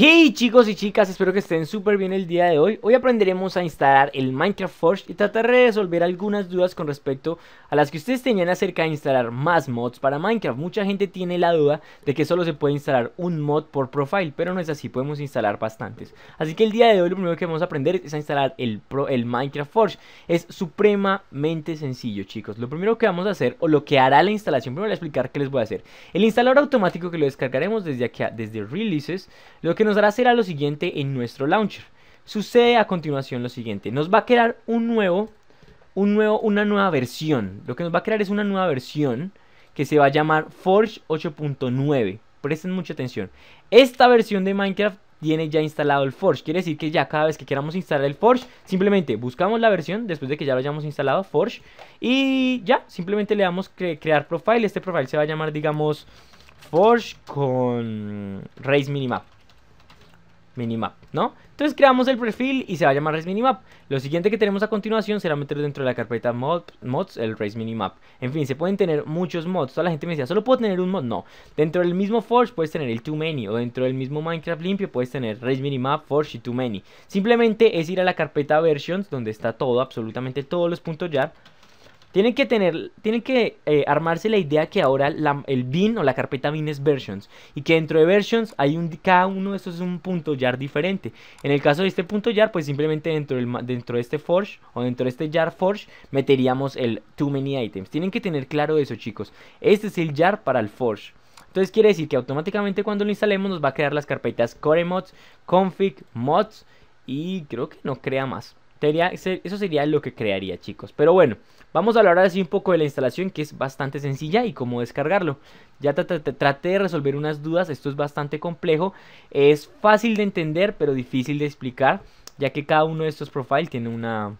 Hey chicos y chicas, espero que estén súper bien el día de hoy. Hoy aprenderemos a instalar el Minecraft Forge y tratar de resolver algunas dudas con respecto a las que ustedes tenían acerca de instalar más mods para Minecraft. Mucha gente tiene la duda de que solo se puede instalar un mod por profile, pero no es así, podemos instalar bastantes. Así que el día de hoy lo primero que vamos a aprender es a instalar el, Pro, el Minecraft Forge. Es supremamente sencillo chicos. Lo primero que vamos a hacer, o lo que hará la instalación, primero voy a explicar qué les voy a hacer. El instalador automático que lo descargaremos desde aquí, desde Releases, lo que nos hará será lo siguiente en nuestro launcher. Sucede a continuación lo siguiente. Nos va a crear un nuevo, un nuevo, una nueva versión. Lo que nos va a crear es una nueva versión que se va a llamar Forge 8.9. Presten mucha atención. Esta versión de Minecraft tiene ya instalado el Forge. Quiere decir que ya cada vez que queramos instalar el Forge, simplemente buscamos la versión después de que ya lo hayamos instalado, Forge. Y ya, simplemente le damos crear profile. Este profile se va a llamar, digamos, Forge con Race Minimap minimap, ¿no? Entonces creamos el perfil y se va a llamar race minimap. Lo siguiente que tenemos a continuación será meter dentro de la carpeta mods el race minimap. En fin, se pueden tener muchos mods. Toda la gente me decía, solo puedo tener un mod. No, dentro del mismo Forge puedes tener el too many o dentro del mismo Minecraft limpio puedes tener race minimap, Forge y too many. Simplemente es ir a la carpeta versions donde está todo, absolutamente todos los puntos ya. Tienen que tener, que eh, armarse la idea que ahora el bin o la carpeta bin es versions y que dentro de versions hay un, cada uno de estos es un punto jar diferente. En el caso de este punto jar, pues simplemente dentro, dentro de este forge o dentro de este jar forge meteríamos el too many items. Tienen que tener claro eso, chicos. Este es el jar para el forge. Entonces quiere decir que automáticamente cuando lo instalemos nos va a crear las carpetas core mods, config, mods y creo que no crea más eso sería lo que crearía, chicos. Pero bueno, vamos a hablar así un poco de la instalación, que es bastante sencilla y cómo descargarlo. Ya traté de resolver unas dudas, esto es bastante complejo. Es fácil de entender, pero difícil de explicar, ya que cada uno de estos profiles tiene una,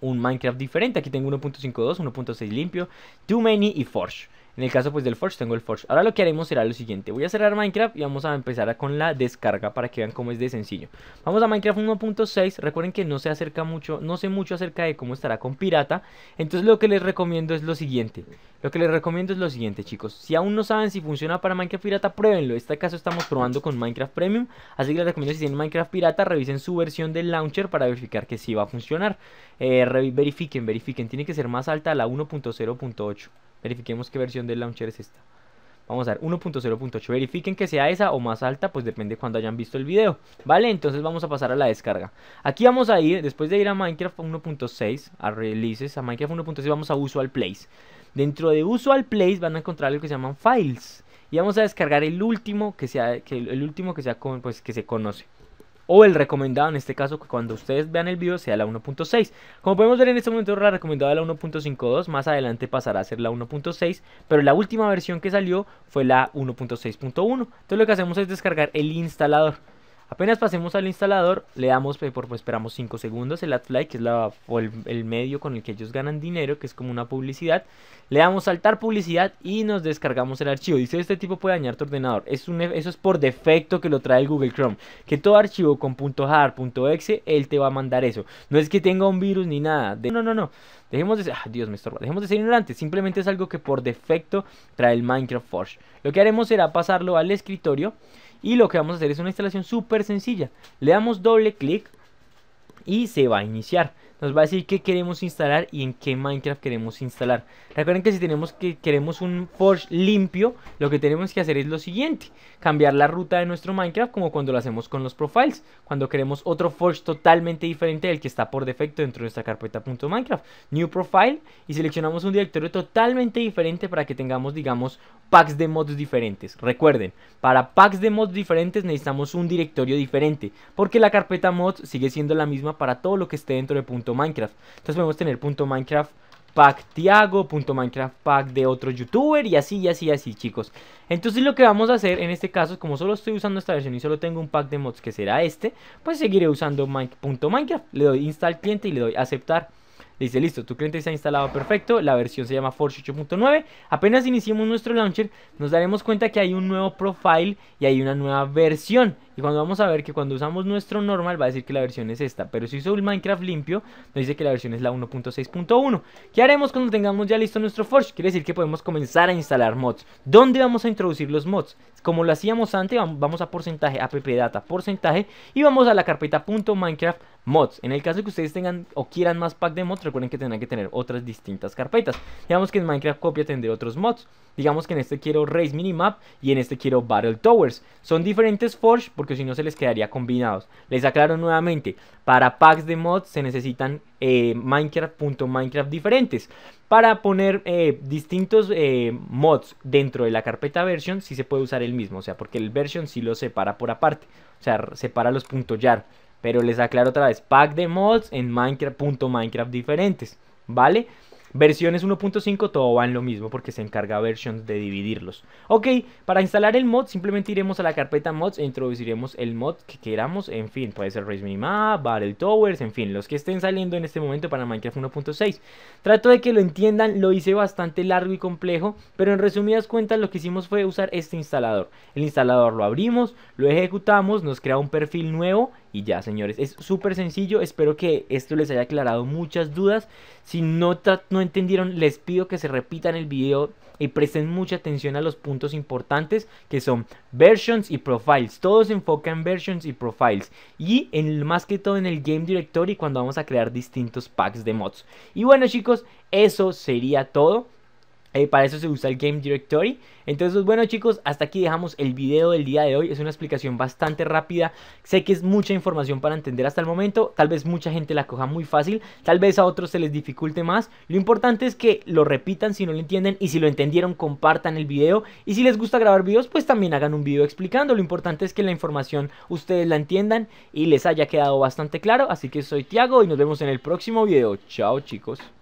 un Minecraft diferente. Aquí tengo 1.52, 1.6 limpio, Too Many y Forge. En el caso pues del Forge tengo el Forge. Ahora lo que haremos será lo siguiente. Voy a cerrar Minecraft y vamos a empezar con la descarga para que vean cómo es de sencillo. Vamos a Minecraft 1.6. Recuerden que no se acerca mucho, no sé mucho acerca de cómo estará con Pirata. Entonces lo que les recomiendo es lo siguiente. Lo que les recomiendo es lo siguiente chicos. Si aún no saben si funciona para Minecraft Pirata, pruébenlo. En este caso estamos probando con Minecraft Premium. Así que les recomiendo si tienen Minecraft Pirata, revisen su versión del launcher para verificar que sí va a funcionar. Eh, verifiquen, verifiquen. Tiene que ser más alta la 1.0.8. Verifiquemos qué versión del launcher es esta. Vamos a ver, 1.0.8. Verifiquen que sea esa o más alta, pues depende cuando hayan visto el video. ¿Vale? Entonces vamos a pasar a la descarga. Aquí vamos a ir, después de ir a Minecraft 1.6, a Releases, a Minecraft 1.6 vamos a Usual Place. Dentro de Usual Place van a encontrar lo que se llaman Files. Y vamos a descargar el último que sea, que el último que sea, pues, que se conoce o el recomendado en este caso que cuando ustedes vean el video sea la 1.6 como podemos ver en este momento la recomendada es la 1.52 más adelante pasará a ser la 1.6 pero la última versión que salió fue la 1.6.1 entonces lo que hacemos es descargar el instalador Apenas pasemos al instalador, le damos, eh, por, pues, esperamos 5 segundos, el AdFly, que es la, el, medio con el que ellos ganan dinero, que es como una publicidad. Le damos saltar publicidad y nos descargamos el archivo. Dice, este tipo puede dañar tu ordenador. Es un, e, eso es por defecto que lo trae el Google Chrome. Que todo archivo con .jar, él te va a mandar eso. No es que tenga un virus ni nada. no, no, no. Dejemos de ah, Dios dejemos de ser ignorantes, simplemente es algo que por defecto trae el Minecraft Forge. Lo que haremos será pasarlo al escritorio y lo que vamos a hacer es una instalación súper sencilla. Le damos doble clic y se va a iniciar. Nos va a decir qué queremos instalar y en qué Minecraft queremos instalar. Recuerden que si tenemos que queremos un forge limpio, lo que tenemos que hacer es lo siguiente. Cambiar la ruta de nuestro Minecraft como cuando lo hacemos con los profiles. Cuando queremos otro forge totalmente diferente del que está por defecto dentro de nuestra carpeta .minecraft. New profile y seleccionamos un directorio totalmente diferente para que tengamos, digamos, packs de mods diferentes. Recuerden, para packs de mods diferentes necesitamos un directorio diferente. Porque la carpeta mods sigue siendo la misma para todo lo que esté dentro de Minecraft. Entonces podemos tener Minecraft pack Tiago, Minecraft pack de otro youtuber y así, y así, y así, chicos. Entonces lo que vamos a hacer en este caso, es como solo estoy usando esta versión y solo tengo un pack de mods que será este, pues seguiré usando Minecraft. Le doy install cliente y le doy aceptar. Dice, listo, tu cliente se ha instalado perfecto, la versión se llama Forge 8.9. Apenas iniciemos nuestro launcher, nos daremos cuenta que hay un nuevo profile y hay una nueva versión. Y cuando vamos a ver que cuando usamos nuestro normal va a decir que la versión es esta. Pero si uso el Minecraft limpio, nos dice que la versión es la 1.6.1. ¿Qué haremos cuando tengamos ya listo nuestro Forge? Quiere decir que podemos comenzar a instalar mods. ¿Dónde vamos a introducir los mods? Como lo hacíamos antes, vamos a porcentaje, appdata, porcentaje, y vamos a la carpeta .minecraft mods. En el caso de que ustedes tengan o quieran más pack de mods, recuerden que tendrán que tener otras distintas carpetas. Digamos que en Minecraft Copia tendré otros mods. Digamos que en este quiero Race Minimap y en este quiero Battle Towers. Son diferentes Forge porque si no se les quedaría combinados. Les aclaro nuevamente, para packs de mods se necesitan Minecraft.minecraft eh, diferentes. Para poner eh, distintos eh, mods dentro de la carpeta version, sí se puede usar el mismo. O sea, porque el version sí lo separa por aparte. O sea, separa los .jar pero les aclaro otra vez, pack de mods en Minecraft, diferentes, ¿vale? Versiones 1.5 todo va en lo mismo porque se encarga versions de dividirlos. Ok, para instalar el mod simplemente iremos a la carpeta mods e introduciremos el mod que queramos. En fin, puede ser Race Minimap, Battle Towers, en fin, los que estén saliendo en este momento para Minecraft 1.6. Trato de que lo entiendan, lo hice bastante largo y complejo, pero en resumidas cuentas lo que hicimos fue usar este instalador. El instalador lo abrimos, lo ejecutamos, nos crea un perfil nuevo y ya, señores, es súper sencillo. Espero que esto les haya aclarado muchas dudas. Si no, no entendieron, les pido que se repitan el video y presten mucha atención a los puntos importantes que son versions y profiles. todos se enfoca en versions y profiles. Y en, más que todo en el Game Directory cuando vamos a crear distintos packs de mods. Y bueno, chicos, eso sería todo. Eh, para eso se usa el Game Directory. Entonces, bueno chicos, hasta aquí dejamos el video del día de hoy. Es una explicación bastante rápida. Sé que es mucha información para entender hasta el momento. Tal vez mucha gente la coja muy fácil. Tal vez a otros se les dificulte más. Lo importante es que lo repitan si no lo entienden. Y si lo entendieron, compartan el video. Y si les gusta grabar videos, pues también hagan un video explicando. Lo importante es que la información ustedes la entiendan y les haya quedado bastante claro. Así que soy Tiago y nos vemos en el próximo video. Chao chicos.